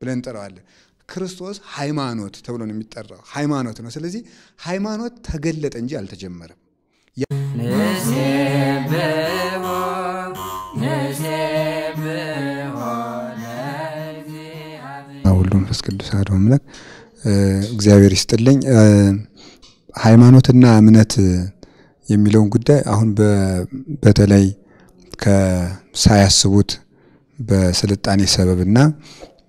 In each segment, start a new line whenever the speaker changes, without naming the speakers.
ብለን እንጠራዋለን። ክርስቶስ ሃይማኖት ተብሎ ነው የሚጠራው። ሃይማኖት ነው። ስለዚህ ሃይማኖት ተገለጠ እንጂ አልተጀመረም። ወልድ ወመንፈስ ቅዱስ አሐዱ አምላክ እግዚአብሔር ይስጥልኝ። ሃይማኖትና እምነት የሚለውን ጉዳይ አሁን በተለይ ከሳያስቡት በስልጣኔ ሰበብና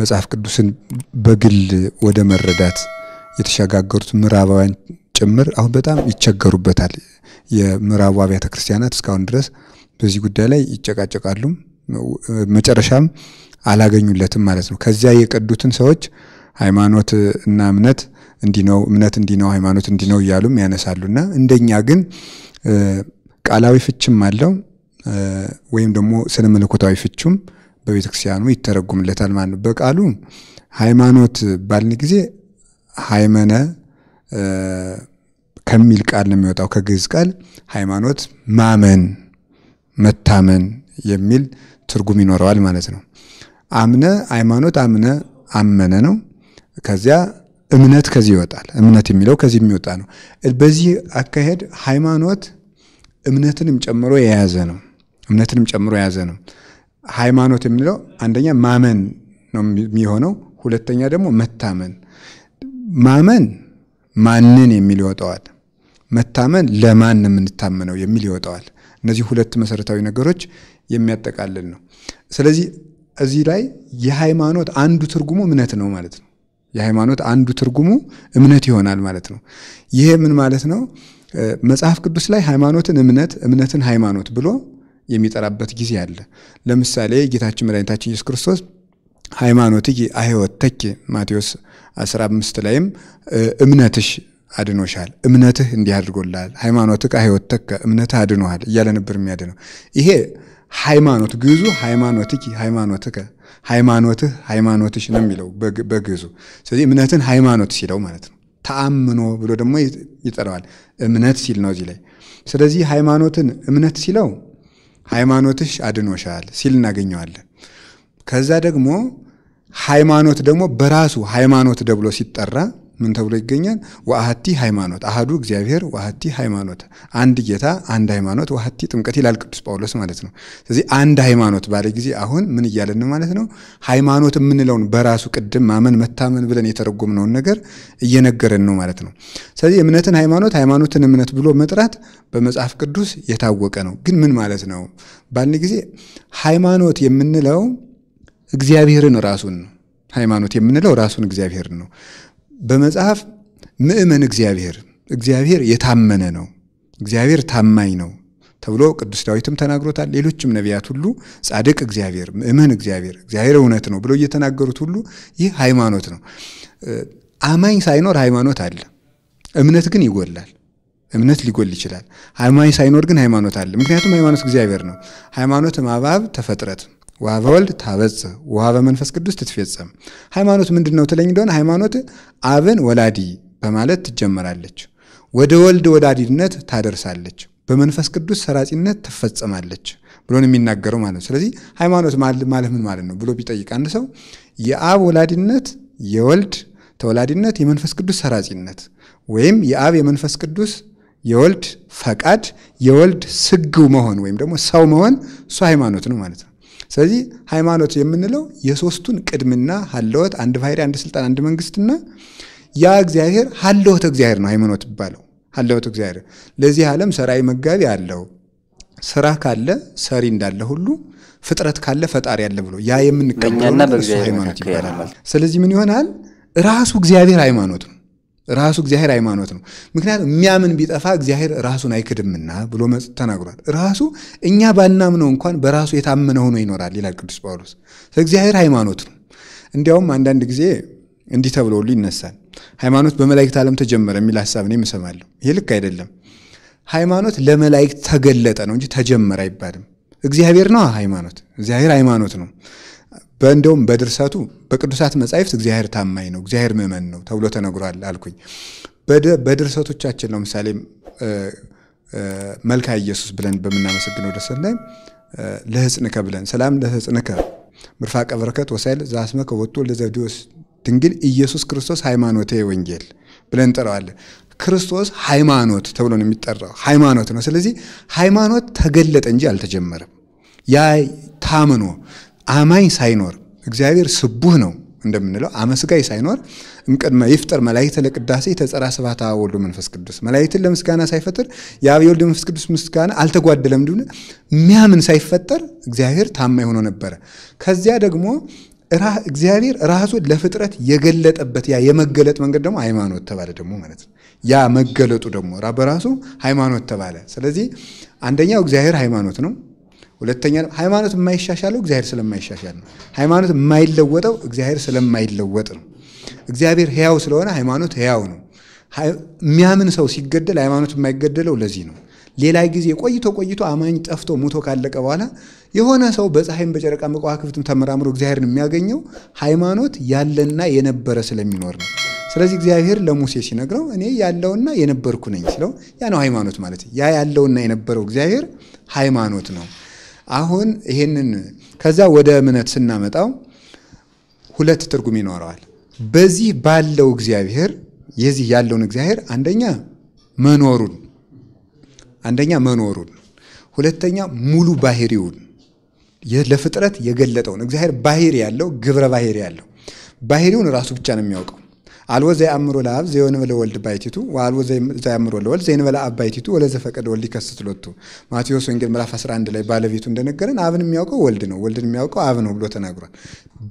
መጽሐፍ ቅዱስን በግል ወደ መረዳት የተሸጋገሩት ምዕራባውያን ጭምር አሁን በጣም ይቸገሩበታል። የምዕራቡ አብያተ ክርስቲያናት እስካሁን ድረስ በዚህ ጉዳይ ላይ ይጨቃጨቃሉ። መጨረሻም አላገኙለትም ማለት ነው። ከዚያ የቀዱትን ሰዎች ሃይማኖት እና እምነት እንዲነው እምነት እንዲነው ሃይማኖት እንዲነው ነው እያሉም ያነሳሉና እንደኛ ግን ቃላዊ ፍችም አለው ወይም ደግሞ ስነ መለኮታዊ ፍችም ክርስቲያኑ ይተረጉምለታል ማለት ነው። በቃሉ ሃይማኖት ባልን ጊዜ ሃይመነ ከሚል ቃል ነው የሚወጣው ከግዕዝ ቃል ሃይማኖት ማመን መታመን የሚል ትርጉም ይኖረዋል ማለት ነው። አምነ ሃይማኖት አምነ አመነ ነው። ከዚያ እምነት ከዚህ ይወጣል። እምነት የሚለው ከዚህ የሚወጣ ነው። በዚህ አካሄድ ሃይማኖት እምነትንም ጨምሮ የያዘ ነው። እምነትንም ጨምሮ የያዘ ነው። ሃይማኖት የምንለው አንደኛ ማመን ነው የሚሆነው፣ ሁለተኛ ደግሞ መታመን። ማመን ማንን የሚል ይወጣዋል፣ መታመን ለማን የምንታመነው የሚል ይወጣዋል። እነዚህ ሁለት መሰረታዊ ነገሮች የሚያጠቃልል ነው። ስለዚህ እዚህ ላይ የሃይማኖት አንዱ ትርጉሙ እምነት ነው ማለት ነው። የሃይማኖት አንዱ ትርጉሙ እምነት ይሆናል ማለት ነው። ይሄ ምን ማለት ነው? መጽሐፍ ቅዱስ ላይ ሃይማኖትን እምነት፣ እምነትን ሃይማኖት ብሎ የሚጠራበት ጊዜ አለ። ለምሳሌ ጌታችን መድኃኒታችን ኢየሱስ ክርስቶስ ሃይማኖትኪ አህይወትኪ ማቴዎስ 15 ላይም እምነትሽ አድኖሻል፣ እምነትህ እንዲህ አድርጎልሃል፣ ሃይማኖትህ አህይወትከ እምነትህ አድኖሃል እያለ ነበር የሚያድነው። ይሄ ሃይማኖት ግዙ ሃይማኖትኪ ሃይማኖትከ ሃይማኖትህ ሃይማኖትሽ ነው የሚለው በግዙ። ስለዚህ እምነትን ሃይማኖት ሲለው ማለት ነው። ተአምኖ ብሎ ደግሞ ይጠራዋል። እምነት ሲል ነው እዚህ ላይ። ስለዚህ ሃይማኖትን እምነት ሲለው ሃይማኖትሽ አድኖሻል ሲል እናገኘዋለን። ከዛ ደግሞ ሃይማኖት ደግሞ በራሱ ሃይማኖት ደብሎ ሲጠራ ምን ተብሎ ይገኛል? ወአሐቲ ሃይማኖት አህዱ እግዚአብሔር ወአሐቲ ሃይማኖት፣ አንድ ጌታ አንድ ሃይማኖት ወአሐቲ ጥምቀት ይላል ቅዱስ ጳውሎስ ማለት ነው። ስለዚህ አንድ ሃይማኖት ባለ ጊዜ አሁን ምን እያለን ማለት ነው? ሃይማኖት የምንለውን በራሱ ቅድም ማመን መታመን ብለን የተረጎምነውን ነገር እየነገረን ነው ማለት ነው። ስለዚህ እምነትን ሃይማኖት ሃይማኖትን እምነት ብሎ መጥራት በመጽሐፍ ቅዱስ የታወቀ ነው። ግን ምን ማለት ነው ባልን ጊዜ ሃይማኖት የምንለው እግዚአብሔርን ራሱን ነው ሃይማኖት የምንለው ራሱን እግዚአብሔርን ነው። በመጽሐፍ ምእመን እግዚአብሔር እግዚአብሔር የታመነ ነው፣ እግዚአብሔር ታማኝ ነው ተብሎ ቅዱስ ዳዊትም ተናግሮታል። ሌሎችም ነቢያት ሁሉ ጻድቅ እግዚአብሔር፣ ምእመን እግዚአብሔር፣ እግዚአብሔር እውነት ነው ብሎ እየተናገሩት ሁሉ ይህ ሃይማኖት ነው። አማኝ ሳይኖር ሃይማኖት አለ፣ እምነት ግን ይጎላል። እምነት ሊጎል ይችላል። አማኝ ሳይኖር ግን ሃይማኖት አለ። ምክንያቱም ሃይማኖት እግዚአብሔር ነው። ሃይማኖት ማባብ ተፈጥረት ውሃ በወልድ ታበጽ ውሃ በመንፈስ ቅዱስ ትትፈጸም ሃይማኖት ምንድን ነው ትለኝ እንደሆነ ሃይማኖት አብን ወላዲ በማለት ትጀመራለች፣ ወደ ወልድ ወላዲነት ታደርሳለች፣ በመንፈስ ቅዱስ ሰራጺነት ትፈጸማለች ብሎ የሚናገረው ማለት ነው። ስለዚህ ሃይማኖት ማለት ምን ማለት ነው ብሎ ቢጠይቅ አንድ ሰው የአብ ወላዲነት፣ የወልድ ተወላዲነት፣ የመንፈስ ቅዱስ ሰራጺነት ወይም የአብ የመንፈስ ቅዱስ የወልድ ፈቃድ፣ የወልድ ስግው መሆን ወይም ደግሞ ሰው መሆን እሱ ሃይማኖት ነው ማለት ነው። ስለዚህ ሃይማኖት የምንለው የሶስቱን ቅድምና ሀለወት አንድ ባህሪ፣ አንድ ስልጣን፣ አንድ መንግስትና ያ እግዚአብሔር ሀለወት እግዚአብሔር ነው። ሃይማኖት ይባለው ሀለወት እግዚአብሔር ለዚህ ዓለም ሰራዊ መጋቢ አለው። ስራ ካለ ሰሪ እንዳለ ሁሉ ፍጥረት ካለ ፈጣሪ አለ ብሎ ያ የምንቀበለው ሃይማኖት ይባላል። ስለዚህ ምን ይሆናል? ራሱ እግዚአብሔር ሃይማኖት ነው። ራሱ እግዚአብሔር ሃይማኖት ነው። ምክንያቱም የሚያምን ቢጠፋ እግዚአብሔር ራሱን አይክድምና ብሎ ተናግሯል። ራሱ እኛ ባናምነው እንኳን በራሱ የታመነ ሆኖ ይኖራል ይላል ቅዱስ ጳውሎስ። እግዚአብሔር ሃይማኖት ነው። እንዲያውም አንዳንድ ጊዜ እንዲህ ተብሎ ሁሉ ይነሳል። ሃይማኖት በመላእክት ዓለም ተጀመረ የሚል ሀሳብ እኔም እሰማለሁ። ይህ ልክ አይደለም። ሃይማኖት ለመላእክት ተገለጠ ነው እንጂ ተጀመረ አይባልም። እግዚአብሔር ነው ሃይማኖት። እግዚአብሔር ሃይማኖት ነው። በእንደውም በድርሰቱ በቅዱሳት መጻሕፍት እግዚአብሔር ታማኝ ነው፣ እግዚአብሔር ምእመን ነው ተብሎ ተነግሯል አልኩኝ። በድርሰቶቻችን ምሳሌ መልካ ኢየሱስ ብለን በምናመሰግነው ድርሰት ላይ ለሕፅንከ ብለን ሰላም ለሕፅንከ ምርፋቀ በረከት ወሳይል ዘአስመከ ወጡ ለዘብዴዎስ ድንግል ኢየሱስ ክርስቶስ ሃይማኖት ወንጌል ብለን እንጠራዋለን። ክርስቶስ ሃይማኖት ተብሎ ነው የሚጠራው፣ ሃይማኖት ነው። ስለዚህ ሃይማኖት ተገለጠ እንጂ አልተጀመረም። ያ ታምኖ አማኝ ሳይኖር እግዚአብሔር ስቡህ ነው እንደምንለው አመስጋይ ሳይኖር እንቅድመ ይፍጠር መላእክት ለቅዳሴ ተጸራ ስብሐት አብ ወወልድ መንፈስ ቅዱስ መላእክትን ለምስጋና ሳይፈጥር የአብ የወልድ መንፈስ ቅዱስ ምስጋና አልተጓደለም። ድብነ ሚያምን ሳይፈጠር እግዚአብሔር ታማኝ ሆኖ ነበረ። ከዚያ ደግሞ እግዚአብሔር ራሱ ለፍጥረት የገለጠበት ያ የመገለጥ መንገድ ደግሞ ሃይማኖት ተባለ ደግሞ ማለት ነው። ያ መገለጡ ደግሞ በራሱ ሃይማኖት ተባለ። ስለዚህ አንደኛው እግዚአብሔር ሃይማኖት ነው። ሁለተኛ ሃይማኖት የማይሻሻለው እግዚአብሔር ስለማይሻሻል ነው። ሃይማኖት የማይለወጠው እግዚአብሔር ስለማይለወጥ ነው። እግዚአብሔር ሕያው ስለሆነ ሃይማኖት ሕያው ነው። የሚያምን ሰው ሲገደል ሃይማኖት የማይገደለው ለዚህ ነው። ሌላ ጊዜ ቆይቶ ቆይቶ አማኝ ጠፍቶ ሙቶ ካለቀ በኋላ የሆነ ሰው በፀሐይም በጨረቃም በከዋክብትም ተመራምሮ እግዚአብሔርን የሚያገኘው ሃይማኖት ያለና የነበረ ስለሚኖር ነው። ስለዚህ እግዚአብሔር ለሙሴ ሲነግረው እኔ ያለውና የነበርኩ ነኝ ሲለው ያ ነው ሃይማኖት ማለት። ያ ያለውና የነበረው እግዚአብሔር ሃይማኖት ነው። አሁን ይሄንን ከዛ ወደ እምነት ስናመጣው ሁለት ትርጉም ይኖረዋል። በዚህ ባለው እግዚአብሔር የዚህ ያለውን እግዚአብሔር አንደኛ መኖሩን አንደኛ መኖሩን፣ ሁለተኛ ሙሉ ባህሪውን ለፍጥረት የገለጠውን እግዚአብሔር ባህሪ ያለው ግብረ ባህሪ ያለው ባህሪውን ራሱ ብቻ ነው የሚያውቀው። አልቦ ዘየአምሮ ለአብ ዘዮንበለ ወልድ ባይቲቱ ወአልቦ ዘየአምሮ ለወልድ ዘዮንበለ አብ ባይቲቱ ወለዘፈቀደ ወልድ ይከስት ሎቱ። ማቴዎስ ወንጌል ምዕራፍ 11 ላይ ባለቤቱ እንደነገረን አብን የሚያውቀው ወልድ ነው፣ ወልድን የሚያውቀው አብ ነው ብሎ ተናግሯል።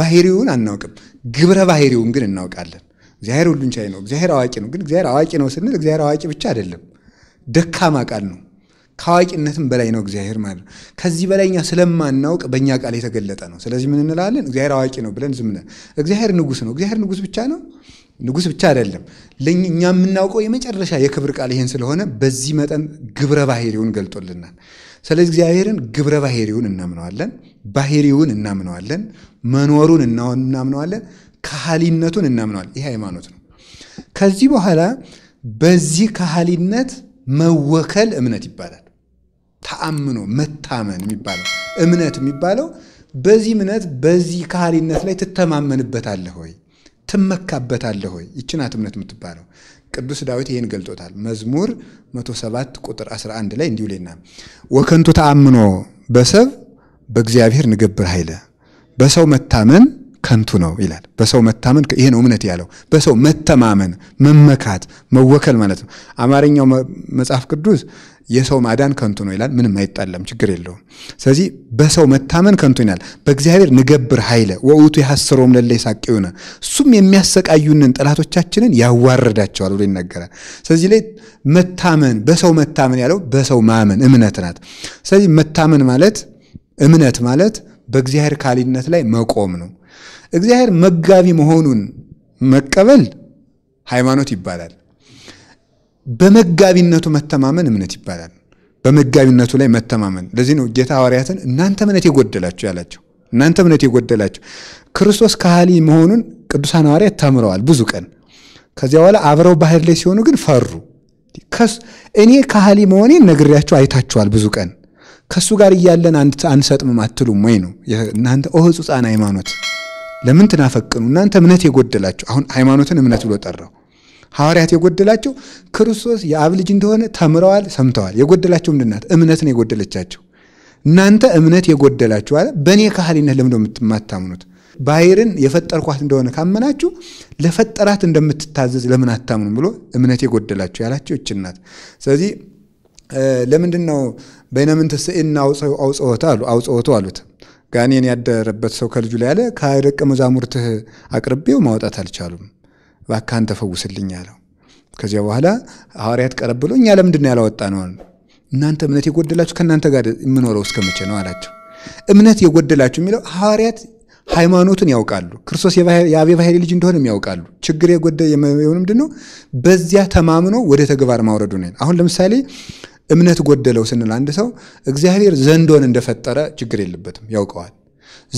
ባህሪውን አናውቅም፣ ግብረ ባህሪውን ግን እናውቃለን። እግዚአብሔር ሁሉን ቻይ ነው፣ እግዚአብሔር አዋቂ ነው። ግን እግዚአብሔር አዋቂ ነው ስንል እግዚአብሔር አዋቂ ብቻ አይደለም፣ ደካማ ቃል ነው። ከአዋቂነትም በላይ ነው እግዚአብሔር ማለት ነው። ከዚህ በላይ እኛ ስለማናውቅ በእኛ ቃል የተገለጠ ነው። ስለዚህ ምን እንላለን? እግዚአብሔር አዋቂ ነው ብለን ዝም ብለን። እግዚአብሔር ንጉስ ነው። እግዚአብሔር ንጉስ ብቻ ነው። ንጉስ ብቻ አይደለም ለእኛ የምናውቀው የመጨረሻ የክብር ቃል ይሄን ስለሆነ በዚህ መጠን ግብረ ባህሪውን ገልጦልናል። ስለዚህ እግዚአብሔርን ግብረ ባህሪውን እናምነዋለን፣ ባህሪውን እናምነዋለን፣ መኖሩን እናምነዋለን፣ ከሃሊነቱን እናምነዋለን። ይህ ሃይማኖት ነው። ከዚህ በኋላ በዚህ ከሃሊነት መወከል እምነት ይባላል። ተአምኖ መታመን የሚባለው እምነት የሚባለው በዚህ እምነት በዚህ ከሃሊነት ላይ ትተማመንበታለህ ወይ ትመካበታለህ ሆይ ይችን ናት እምነት የምትባለው። ቅዱስ ዳዊት ይህን ገልጦታል። መዝሙር 107 ቁጥር 11 ላይ እንዲሁ ሌና ወከንቱ ተአምኖ በሰብ በእግዚአብሔር ንገብር ኃይለ በሰው መታመን ከንቱ ነው ይላል። በሰው መታመን ይሄ ነው እምነት ያለው። በሰው መተማመን፣ መመካት፣ መወከል ማለት ነው። አማርኛው መጽሐፍ ቅዱስ የሰው ማዳን ከንቱ ነው ይላል። ምንም አይጣለም፣ ችግር የለውም። ስለዚህ በሰው መታመን ከንቱ ይላል። በእግዚአብሔር ንገብር ኃይለ ወውቱ የሐሰሮም ለለ የሳቀዩነ እሱም የሚያሰቃዩንን ጠላቶቻችንን ያዋርዳቸዋል ብሎ ይነገራል። ስለዚህ ላይ መታመን በሰው መታመን ያለው በሰው ማመን እምነት ናት። ስለዚህ መታመን ማለት እምነት ማለት በእግዚአብሔር ካሊነት ላይ መቆም ነው። እግዚአብሔር መጋቢ መሆኑን መቀበል ሃይማኖት ይባላል። በመጋቢነቱ መተማመን እምነት ይባላል። በመጋቢነቱ ላይ መተማመን። ለዚህ ነው ጌታ ሐዋርያትን እናንተ እምነት የጎደላችሁ ያላቸው። እናንተ እምነት የጎደላችሁ ክርስቶስ ካህሊ መሆኑን ቅዱሳን ሐዋርያት ተምረዋል ብዙ ቀን። ከዚያ በኋላ አብረው ባህር ላይ ሲሆኑ ግን ፈሩ። እኔ ካህሊ መሆኔን ነግሬያችሁ አይታችኋል ብዙ ቀን ከእሱ ጋር እያለን አንሰጥምም አትሉም ወይ ነው እናንተ ኦ ሕጹፃን ሃይማኖት ለምን ትናፈቅኑ እናንተ እምነት የጎደላችሁ አሁን ሃይማኖትን እምነት ብሎ ጠራው ሐዋርያት የጎደላቸው ክርስቶስ የአብ ልጅ እንደሆነ ተምረዋል፣ ሰምተዋል። የጎደላቸው ምንድናት? እምነት ነው የጎደለቻቸው። እናንተ እምነት የጎደላችሁ አለ። በእኔ ካህሊነት ለምዶ የምትማታምኑት ባሕርን የፈጠርኳት እንደሆነ ካመናችሁ ለፈጠራት እንደምትታዘዝ ለምን አታምኑ ብሎ እምነት የጎደላችሁ ያላቸው ይችን ስለዚህ ለምንድን ነው በይነምን ትስእና አውፅወቱ አሉት። ጋኔን ያደረበት ሰው ከልጁ ላይ ያለ ከደቀ መዛሙርትህ አቅርቤው ማውጣት አልቻሉም። እባክህ ተፈውስልኝ አለው። ከዚያ በኋላ ሐዋርያት ቀረብ ብሎ እኛ ለምንድን ነው ያላወጣ ነው? እናንተ እምነት የጎደላችሁ ከእናንተ ጋር የምኖረው መቼ ነው አላቸው። እምነት የጎደላችሁ የሚለው ሐዋርያት ሃይማኖትን ያውቃሉ። ክርስቶስ የአቤ ባህሪ ልጅ እንደሆነም ያውቃሉ። ችግር የጎደ ምንድን ነው? በዚያ ተማምኖ ወደ ተግባር ማውረዱ ነ አሁን ለምሳሌ እምነት ጎደለው ስንል አንድ ሰው እግዚአብሔር ዘንዶን እንደፈጠረ ችግር የለበትም፣ ያውቀዋል።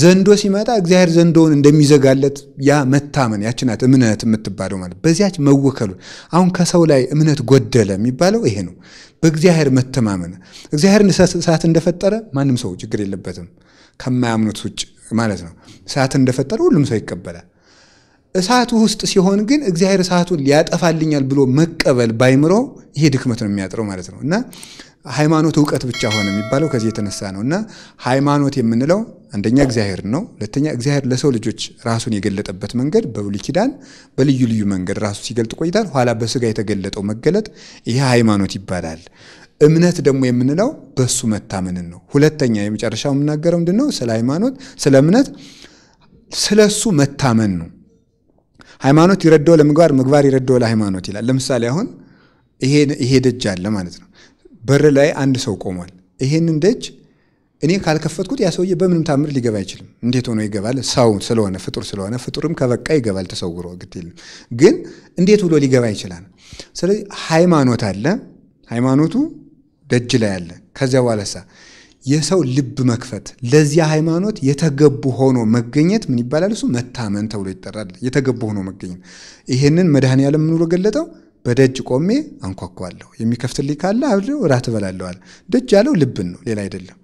ዘንዶ ሲመጣ እግዚአብሔር ዘንዶውን እንደሚዘጋለት ያ መታመን ያችናት እምነት የምትባለው ማለት በዚያች መወከሉ። አሁን ከሰው ላይ እምነት ጎደለ የሚባለው ይሄ ነው። በእግዚአብሔር መተማመን እግዚአብሔርን እሳት እንደፈጠረ ማንም ሰው ችግር የለበትም ከማያምኑት ውጭ ማለት ነው። እሳት እንደፈጠረ ሁሉም ሰው ይቀበላል። እሳቱ ውስጥ ሲሆን ግን እግዚአብሔር እሳቱን ሊያጠፋልኛል ብሎ መቀበል ባይምሮ ይሄ ድክመት ነው የሚያጥረው ማለት ነው እና ሃይማኖት እውቀት ብቻ ሆነ የሚባለው ከዚህ የተነሳ ነው እና ሃይማኖት የምንለው አንደኛ እግዚአብሔር ነው። ሁለተኛ እግዚአብሔር ለሰው ልጆች ራሱን የገለጠበት መንገድ በብሉይ ኪዳን በልዩ ልዩ መንገድ ራሱ ሲገልጥ ቆይታል። ኋላ በስጋ የተገለጠው መገለጥ ይሄ ሃይማኖት ይባላል። እምነት ደግሞ የምንለው በሱ መታመንን ነው። ሁለተኛ የመጨረሻው የምናገረው ምንድን ነው? ስለ ሃይማኖት ስለ እምነት ስለ እሱ መታመን ነው። ሃይማኖት ይረዳው ለምግባር፣ ምግባር ይረዳው ለሃይማኖት ይላል። ለምሳሌ አሁን ይሄ ደጅ አለ ማለት ነው በር ላይ አንድ ሰው ቆሟል። ይሄንን ደጅ እኔ ካልከፈትኩት ያ ሰውዬ በምንም ታምር ሊገባ አይችልም። እንዴት ሆኖ ይገባል? ሰው ስለሆነ ፍጡር ስለሆነ ፍጡርም ከበቃ ይገባል ተሰውሮ ግድል። ግን እንዴት ብሎ ሊገባ ይችላል? ስለዚህ ሃይማኖት አለ። ሃይማኖቱ ደጅ ላይ አለ። ከዚያ በኋላ ሳ የሰው ልብ መክፈት ለዚያ ሃይማኖት የተገቡ ሆኖ መገኘት ምን ይባላል? እሱ መታመን ተብሎ ይጠራል። የተገቡ ሆኖ መገኘት ይሄንን መድኃኔዓለም ምን ብሎ ገለጠው? በደጅ ቆሜ አንኳኳለሁ። የሚከፍትልኝ ካለ አብሬው እራት እበላለዋል። ደጅ ያለው ልብን ነው፣ ሌላ አይደለም።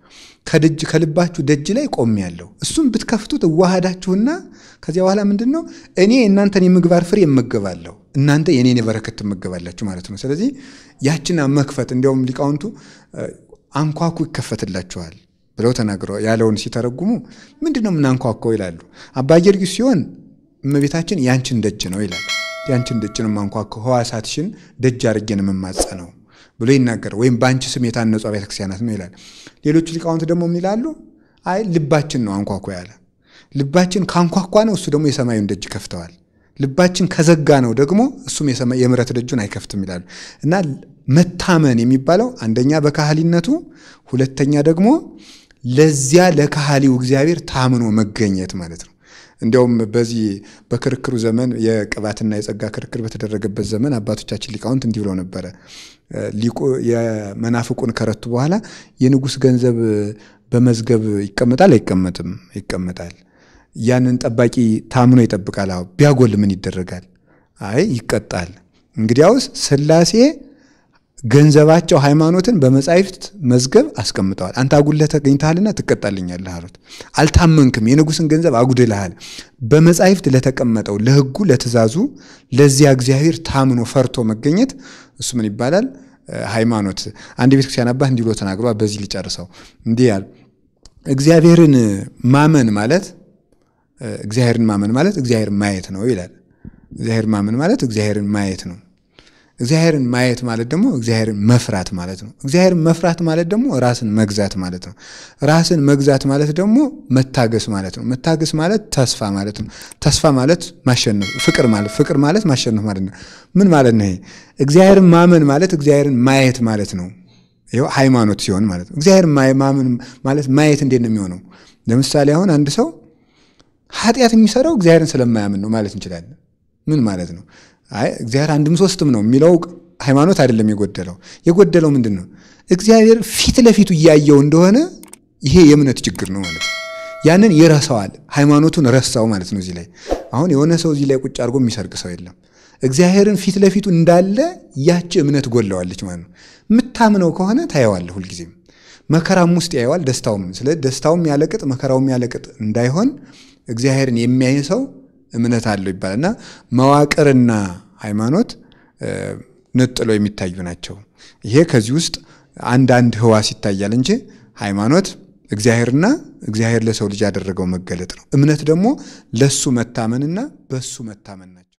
ከደጅ ከልባችሁ ደጅ ላይ ቆሜ ያለው እሱም ብትከፍቱት እዋሃዳችሁና ከዚያ በኋላ ምንድን ነው እኔ እናንተን የምግባር ፍሬ እመገባለሁ፣ እናንተ የእኔን የበረከት ትመገባላችሁ ማለት ነው። ስለዚህ ያችን መክፈት እንዲያውም ሊቃውንቱ አንኳኩ ይከፈትላችኋል ብለው ተናግረ ያለውን ሲተረጉሙ ምንድን ነው ምናንኳኮ ይላሉ። አባ ጊዮርጊስ ሲሆን እመቤታችን ያንችን ደጅ ነው ይላል። ያንቺን ደጅ ነው የማንኳኳው፣ ሕዋሳትሽን ደጅ አድርጌ ነው የምማጸነው ብሎ ይናገር ወይም በአንቺ ስም የታነጹ አብያተ ነው ይላል። ሌሎቹ ሊቃውንት ደግሞ ምን ይላሉ? አይ ልባችን ነው አንኳኳ ያለ። ልባችን ካንኳኳ ነው እሱ ደግሞ የሰማዩን ደጅ ከፍተዋል። ልባችን ከዘጋ ነው ደግሞ እሱም የምሕረት ደጁን አይከፍትም ይላሉ እና መታመን የሚባለው አንደኛ በካህሊነቱ፣ ሁለተኛ ደግሞ ለዚያ ለካህሊው እግዚአብሔር ታምኖ መገኘት ማለት ነው። እንዲያውም በዚህ በክርክሩ ዘመን የቅባትና የጸጋ ክርክር በተደረገበት ዘመን አባቶቻችን ሊቃውንት እንዲህ ብለው ነበረ። ሊቁ የመናፍቁን ከረቱ በኋላ የንጉሥ ገንዘብ በመዝገብ ይቀመጣል አይቀመጥም? ይቀመጣል። ያንን ጠባቂ ታምኖ ይጠብቃል። አዎ ቢያጎል ምን ይደረጋል? አይ ይቀጣል። እንግዲያውስ ስላሴ ገንዘባቸው ሃይማኖትን በመጻሕፍት መዝገብ አስቀምጠዋል። አንተ አጉድለህ ተገኝተሃልና ትቀጣልኛለህ አሉት። አልታመንክም፣ የንጉሥን ገንዘብ አጉድልሃል። በመጻሕፍት ለተቀመጠው ለሕጉ፣ ለትእዛዙ፣ ለዚያ እግዚአብሔር ታምኖ ፈርቶ መገኘት እሱ ምን ይባላል? ሃይማኖት። አንድ ቤተክርስቲያን አባት እንዲህ ብሎ ተናግሯል። በዚህ ሊጨርሰው እንዲህ ያል እግዚአብሔርን ማመን ማለት እግዚአብሔርን ማመን ማለት እግዚአብሔር ማየት ነው ይላል። እግዚአብሔር ማመን ማለት እግዚአብሔርን ማየት ነው። እግዚአብሔርን ማየት ማለት ደግሞ እግዚአብሔርን መፍራት ማለት ነው። እግዚአብሔርን መፍራት ማለት ደግሞ ራስን መግዛት ማለት ነው። ራስን መግዛት ማለት ደግሞ መታገስ ማለት ነው። መታገስ ማለት ተስፋ ማለት ነው። ተስፋ ማለት ማሸነፍ፣ ፍቅር ማለት ፍቅር ማለት ማሸነፍ ማለት ነው። ምን ማለት ነው? ይሄ እግዚአብሔርን ማመን ማለት እግዚአብሔርን ማየት ማለት ነው። ይኸው ሃይማኖት ሲሆን ማለት ነው። እግዚአብሔርን ማመን ማለት ማየት እንዴት ነው የሚሆነው? ለምሳሌ አሁን አንድ ሰው ኃጢአት የሚሰራው እግዚአብሔርን ስለማያምን ነው ማለት እንችላለን። ምን ማለት ነው? አይ እግዚአብሔር አንድም ሶስትም ነው የሚለው ሃይማኖት አይደለም የጎደለው። የጎደለው ምንድን ነው? እግዚአብሔር ፊት ለፊቱ እያየው እንደሆነ ይሄ የእምነት ችግር ነው ማለት ነው። ያንን ይረሳዋል፣ ሃይማኖቱን ረሳው ማለት ነው። እዚህ ላይ አሁን የሆነ ሰው እዚህ ላይ ቁጭ አድርጎ የሚሰርቅ ሰው የለም። እግዚአብሔርን ፊት ለፊቱ እንዳለ ያች እምነት ጎለዋለች ማለት ነው። የምታምነው ከሆነ ታየዋለህ፣ ሁልጊዜም መከራም ውስጥ ያየዋል፣ ደስታውም። ስለ ደስታውም ያለቅጥ መከራውም ያለቅጥ እንዳይሆን እግዚአብሔርን የሚያይ ሰው እምነት አለው ይባላል እና መዋቅርና ሃይማኖት ነጥለው የሚታዩ ናቸው። ይሄ ከዚህ ውስጥ አንዳንድ ህዋስ ይታያል እንጂ ሃይማኖት እግዚአብሔርና እግዚአብሔር ለሰው ልጅ ያደረገው መገለጥ ነው። እምነት ደግሞ ለሱ መታመንና በሱ መታመን ናቸው።